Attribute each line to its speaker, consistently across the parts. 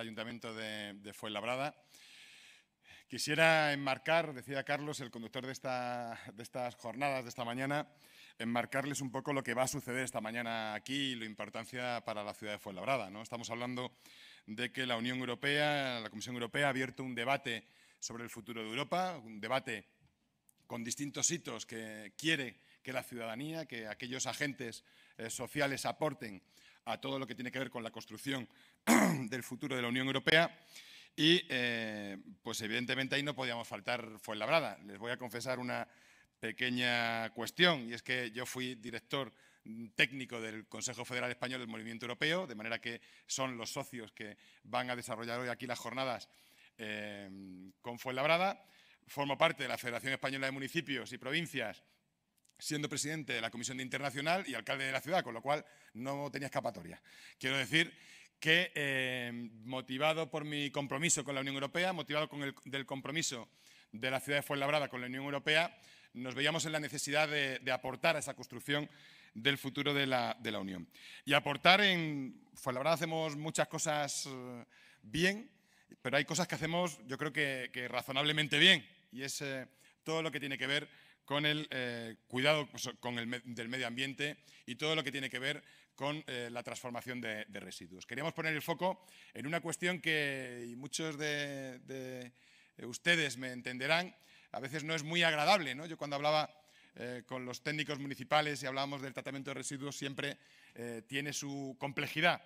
Speaker 1: Ayuntamiento de, de Fuenlabrada. Quisiera enmarcar, decía Carlos, el conductor de, estas jornadas, de esta mañana, enmarcarles un poco lo que va a suceder esta mañana aquí y la importancia para la ciudad de Fuenlabrada. ¿no? Estamos hablando de que la Unión Europea, la Comisión Europea, ha abierto un debate sobre el futuro de Europa, un debate con distintos hitos que quiere que la ciudadanía, que aquellos agentes eh, sociales aporten a todo lo que tiene que ver con la construcción del futuro de la Unión Europea. Y, eh, pues evidentemente ahí no podíamos faltar Fuenlabrada. Les voy a confesar una pequeña cuestión, y es que yo fui director técnico del Consejo Federal Español del Movimiento Europeo, de manera que son los socios que van a desarrollar hoy aquí las jornadas eh, con Fuenlabrada. Formo parte de la Federación Española de Municipios y Provincias siendo presidente de la Comisión de Internacional y alcalde de la ciudad, con lo cual no tenía escapatoria. Quiero decir que, eh, motivado por mi compromiso con la Unión Europea, motivado con el compromiso de la ciudad de Fuenlabrada con la Unión Europea, nos veíamos en la necesidad de, aportar a esa construcción del futuro de la, Unión. Y aportar en Fuenlabrada hacemos muchas cosas eh, bien, pero hay cosas que hacemos, yo creo que, razonablemente bien, y es eh, todo lo que tiene que ver con el eh, cuidado pues, con el, del medio ambiente y todo lo que tiene que ver con eh, la transformación de, residuos. Queríamos poner el foco en una cuestión que y muchos de, ustedes me entenderán, a veces no es muy agradable. ¿no? Yo cuando hablaba eh, con los técnicos municipales y hablábamos del tratamiento de residuos siempre tiene su complejidad.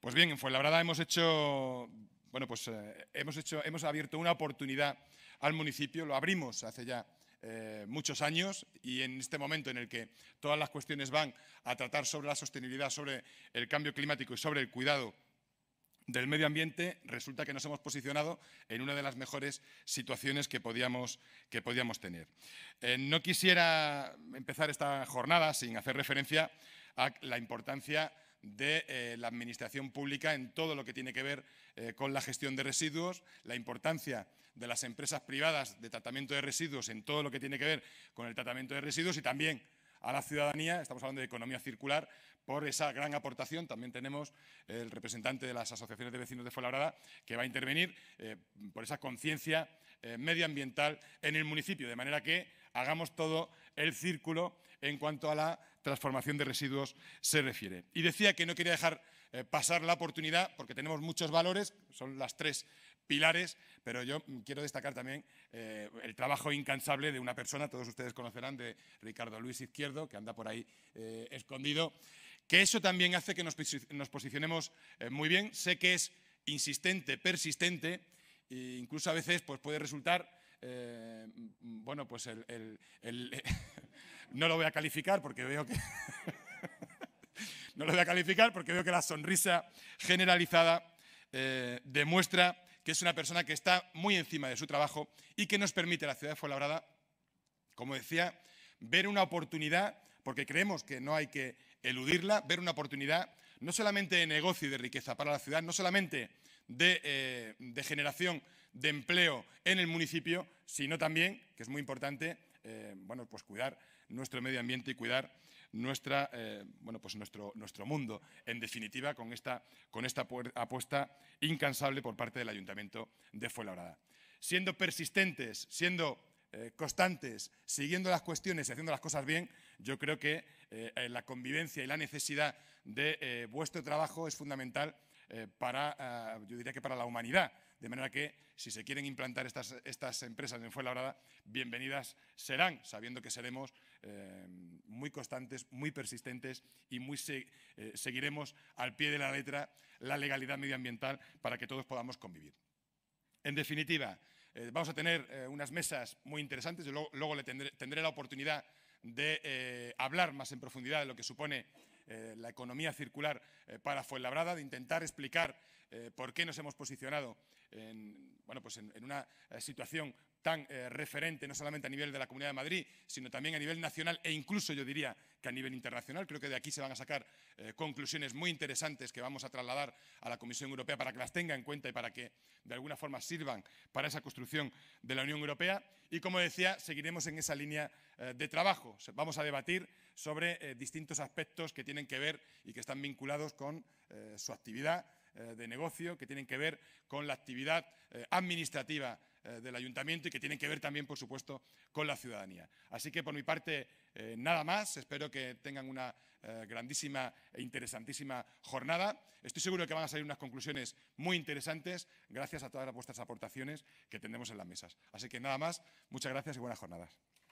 Speaker 1: Pues bien, en Fuenlabrada hemos hecho, bueno, pues, hemos, hecho, hemos abierto una oportunidad al municipio, lo abrimos hace ya eh, muchos años y en este momento en el que todas las cuestiones van a tratar sobre la sostenibilidad, sobre el cambio climático y sobre el cuidado del medio ambiente, resulta que nos hemos posicionado en una de las mejores situaciones que podíamos, que podíamos tener. Eh, no quisiera empezar esta jornada sin hacer referencia a la importancia de eh, la administración pública en todo lo que tiene que ver eh, con la gestión de residuos, la importancia de las empresas privadas de tratamiento de residuos en todo lo que tiene que ver con el tratamiento de residuos y también a la ciudadanía, estamos hablando de economía circular, por esa gran aportación. También tenemos el representante de las asociaciones de vecinos de Fuenlabrada que va a intervenir eh, por esa conciencia eh, medioambiental en el municipio, de manera que hagamos todo el círculo en cuanto a la transformación de residuos se refiere. Y decía que no quería dejar eh, pasar la oportunidad, porque tenemos muchos valores, son las tres pilares, pero yo quiero destacar también eh, el trabajo incansable de una persona, todos ustedes conocerán, de Ricardo Luis Izquierdo, que anda por ahí escondido, que eso también hace que nos posicionemos muy bien. Sé que es insistente, persistente, incluso a veces pues, puede resultar eh, mm, bueno, pues el, no lo voy a calificar porque veo que no lo voy a calificar porque veo que la sonrisa generalizada eh, demuestra que es una persona que está muy encima de su trabajo y que nos permite a la ciudad de Fuenlabrada, como decía, ver una oportunidad, porque creemos que no hay que eludirla, ver una oportunidad no solamente de negocio y de riqueza para la ciudad, no solamente eh, de, generación de empleo en el municipio, sino también, que es muy importante, eh, bueno, pues cuidar nuestro medio ambiente y cuidar nuestra, eh, bueno, pues nuestro, nuestro mundo, en definitiva, con esta, con esta apuesta incansable por parte del Ayuntamiento de Fuenlabrada. Siendo persistentes, siendo constantes, siguiendo las cuestiones y haciendo las cosas bien, yo creo que la convivencia y la necesidad de vuestro trabajo es fundamental eh, para, ah, yo diría que para la humanidad. De manera que si se quieren implantar estas, empresas en Fuenlabrada, bienvenidas serán, sabiendo que seremos eh, muy constantes, muy persistentes y muy eh, seguiremos al pie de la letra la legalidad medioambiental para que todos podamos convivir. En definitiva, vamos a tener unas mesas muy interesantes. y luego, le tendré, la oportunidad de hablar más en profundidad de lo que supone eh, la economía circular eh, para Fuenlabrada, de intentar explicar eh, por qué nos hemos posicionado en, bueno, pues en una situación tan eh, referente, no solamente a nivel de la Comunidad de Madrid, sino también a nivel nacional e incluso yo diría que a nivel internacional. Creo que de aquí se van a sacar eh, conclusiones muy interesantes que vamos a trasladar a la Comisión Europea para que las tenga en cuenta y para que de alguna forma sirvan para esa construcción de la Unión Europea. Y como decía, seguiremos en esa línea eh, de trabajo. Vamos a debatir sobre distintos aspectos que tienen que ver y que están vinculados con su actividad de negocio, que tienen que ver con la actividad administrativa eh, del ayuntamiento y que tienen que ver también, por supuesto, con la ciudadanía. Así que por mi parte, eh, nada más. Espero que tengan una eh, grandísima e interesantísima jornada. Estoy seguro de que van a salir unas conclusiones muy interesantes gracias a todas vuestras aportaciones que tenemos en las mesas. Así que nada más, muchas gracias y buenas jornadas.